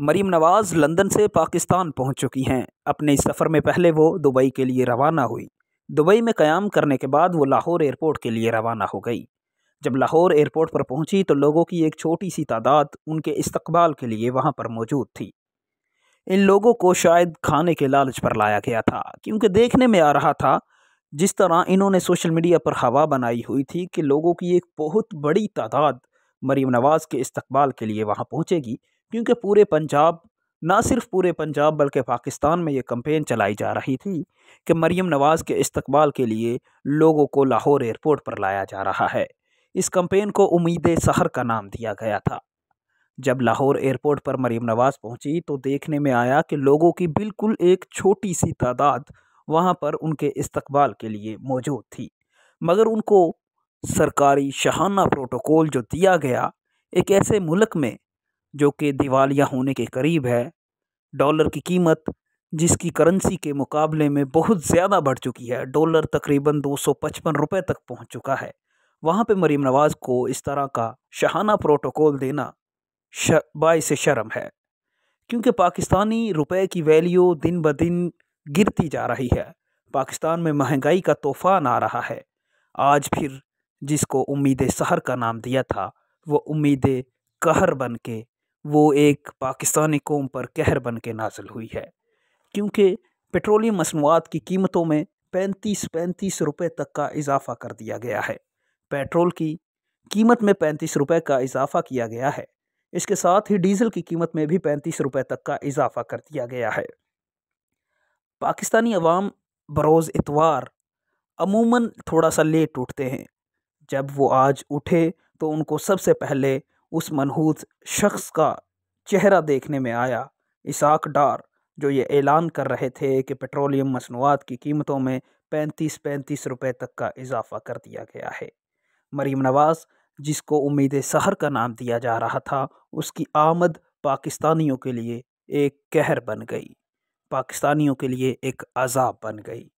मरीम नवाज़ London से पाकिस्तान पहुंच चुकी हैं अपने इस सफ़र में पहले वो दुबई के लिए रवाना हुई दुबई में क़्याम करने के बाद वो लाहौर एयरपोर्ट के लिए रवाना हो गई जब लाहौर एयरपोर्ट पर पहुंची तो लोगों की एक छोटी सी तादाद उनके इस्तकबाल के लिए वहाँ पर मौजूद थी इन लोगों को शायद खाने के लालच पर लाया गया था क्योंकि देखने में आ रहा था जिस तरह इन्होंने सोशल मीडिया पर हवा बनाई हुई थी कि लोगों की एक बहुत बड़ी तादाद मरीम नवाज़ के इस्तकबाल के लिए वहाँ पहुँचेगी क्योंकि पूरे पंजाब ना सिर्फ पूरे पंजाब बल्कि पाकिस्तान में ये कंपेन चलाई जा रही थी कि मरीम नवाज़ के इस्तबाल के लिए लोगों को लाहौर एयरपोर्ट पर लाया जा रहा है इस कंपेन को उम्मीद सहर का नाम दिया गया था जब लाहौर एयरपोर्ट पर मरीम नवाज़ पहुंची तो देखने में आया कि लोगों की बिल्कुल एक छोटी सी तादाद वहां पर उनके इस्तबाल के लिए मौजूद थी मगर उनको सरकारी शहाना प्रोटोकॉल जो दिया गया एक ऐसे मुल्क में जो कि दिवालिया होने के करीब है डॉलर की कीमत जिसकी करेंसी के मुकाबले में बहुत ज़्यादा बढ़ चुकी है डॉलर तकरीबन 255 रुपए तक पहुंच चुका है वहाँ पे मरीम नवाज़ को इस तरह का शहाना प्रोटोकॉल देना से शर्म है क्योंकि पाकिस्तानी रुपए की वैल्यू दिन ब दिन गिरती जा रही है पाकिस्तान में महंगाई का तूफ़ान आ रहा है आज फिर जिसको उम्मीद सहर का नाम दिया था वो उम्मीद कहर बन के वो एक पाकिस्तानी कौम पर कहर बन के नाजिल हुई है क्योंकि पेट्रोलियम मसनूआत की कीमतों में पैंतीस पैंतीस रुपये तक का इजाफा कर दिया गया है पेट्रोल की कीमत में पैंतीस रुपये का इजाफा किया गया है इसके साथ ही डीजल की कीमत में भी पैंतीस रुपये तक का इजाफा कर दिया गया है पाकिस्तानी अवाम बरोज़ इतवार अमूमन थोड़ा सा लेट उठते हैं जब वो आज उठे तो उनको सबसे पहले उस मनहूस शख्स का चेहरा देखने में आया इसाक डार जो ये ऐलान कर रहे थे कि पेट्रोलियम मसनूआत की कीमतों में पैंतीस पैंतीस रुपये तक का इजाफा कर दिया गया है मरीम नवाज़ जिसको उम्मीद सहर का नाम दिया जा रहा था उसकी आमद पाकिस्तानियों के लिए एक कहर बन गई पाकिस्तानियों के लिए एक अजाब बन गई